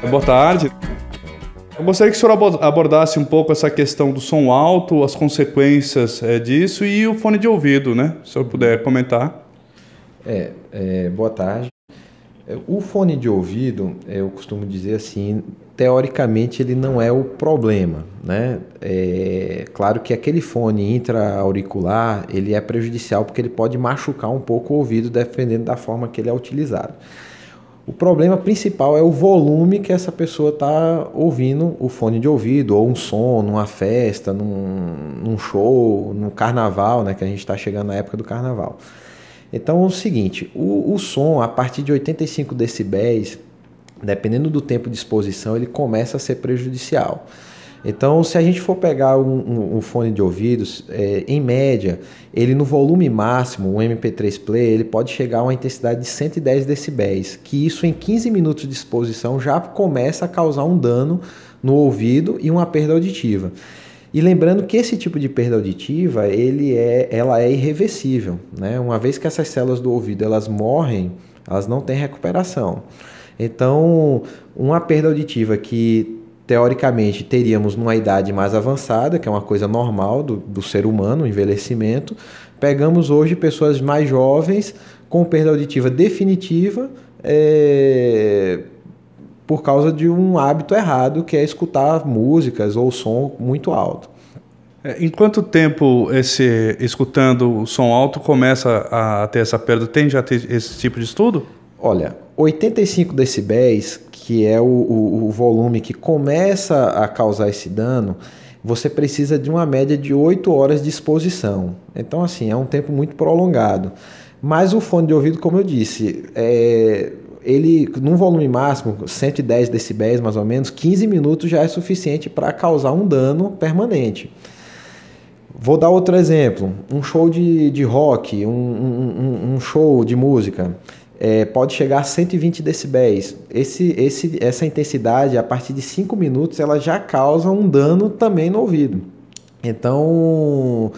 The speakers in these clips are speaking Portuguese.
É, boa tarde. Eu gostaria que o senhor abordasse um pouco essa questão do som alto, as consequências é, disso e o fone de ouvido, né? Se o senhor puder comentar. É, é, boa tarde. O fone de ouvido, eu costumo dizer assim, teoricamente ele não é o problema, né? É claro que aquele fone intra-auricular, ele é prejudicial porque ele pode machucar um pouco o ouvido dependendo da forma que ele é utilizado. O problema principal é o volume que essa pessoa está ouvindo, o fone de ouvido, ou um som, numa festa, num, num show, num carnaval, né, que a gente está chegando na época do carnaval. Então é o seguinte, o, o som a partir de 85 decibéis, dependendo do tempo de exposição, ele começa a ser prejudicial. Então, se a gente for pegar um, um, um fone de ouvidos, é, em média, ele no volume máximo, um MP3 player, ele pode chegar a uma intensidade de 110 decibéis, que isso em 15 minutos de exposição já começa a causar um dano no ouvido e uma perda auditiva. E lembrando que esse tipo de perda auditiva, ele é, ela é irreversível, né? Uma vez que essas células do ouvido elas morrem, elas não têm recuperação. Então, uma perda auditiva que teoricamente teríamos numa idade mais avançada, que é uma coisa normal do, do ser humano, o envelhecimento, pegamos hoje pessoas mais jovens com perda auditiva definitiva é, por causa de um hábito errado que é escutar músicas ou som muito alto. É, em quanto tempo esse escutando o som alto começa a ter essa perda? Tem já esse tipo de estudo? Olha, 85 decibéis, que é o, o, o volume que começa a causar esse dano, você precisa de uma média de 8 horas de exposição. Então, assim, é um tempo muito prolongado. Mas o fone de ouvido, como eu disse, é, ele, num volume máximo, 110 decibéis mais ou menos, 15 minutos já é suficiente para causar um dano permanente. Vou dar outro exemplo: um show de, de rock, um, um, um show de música é, pode chegar a 120 decibéis. Esse, esse, essa intensidade, a partir de 5 minutos, ela já causa um dano também no ouvido. Então,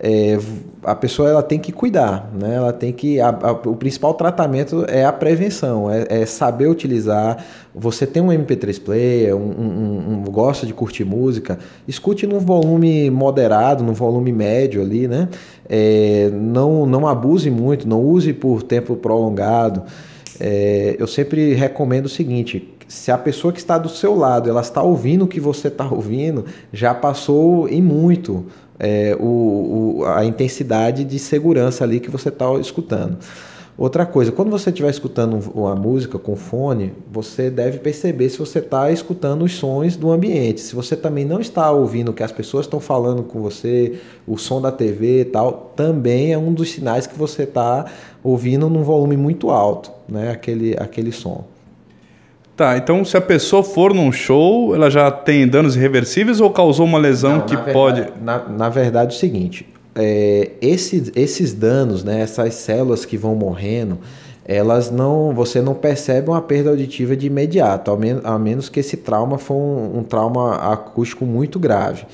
é, a pessoa ela tem que cuidar, né? Ela tem que a, a, o principal tratamento é a prevenção, é, é, saber utilizar. Você tem um MP3 player, um, um, um, gosta de curtir música, escute num volume moderado, num volume médio ali, né? É, não não abuse muito, não use por tempo prolongado. É, eu sempre recomendo o seguinte: se a pessoa que está do seu lado ela está ouvindo o que você está ouvindo, já passou em muito é, o, o, a intensidade de segurança ali que você está escutando. Outra coisa, quando você estiver escutando uma música com fone, você deve perceber se você está escutando os sons do ambiente. Se você também não está ouvindo o que as pessoas estão falando com você, o som da TV e tal, também é um dos sinais que você está ouvindo num volume muito alto, né? Aquele, aquele som. Tá, então se a pessoa for num show, ela já tem danos irreversíveis ou causou uma lesão Não, que na pode. Verdade, na, na verdade, é o seguinte: é, esses, esses danos, né, essas células que vão morrendo, elas não, você não percebe uma perda auditiva de imediato, a, men a menos que esse trauma for um, um trauma acústico muito grave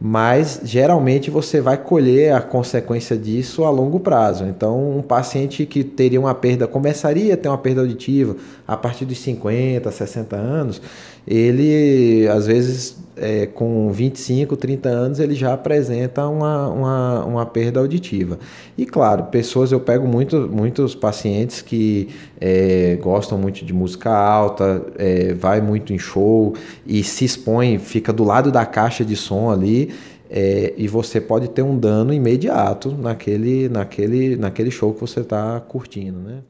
mas geralmente você vai colher a consequência disso a longo prazo. Então, um paciente que teria uma perda, começaria a ter uma perda auditiva a partir dos 50, 60 anos, ele, às vezes, é, com 25, 30 anos, ele já apresenta uma, uma, uma perda auditiva. E, claro, pessoas, eu pego muito, muitos pacientes que é, gostam muito de música alta, é, vai muito em show e se expõe, fica do lado da caixa de som ali é, e você pode ter um dano imediato naquele, naquele, naquele show que você está curtindo, né?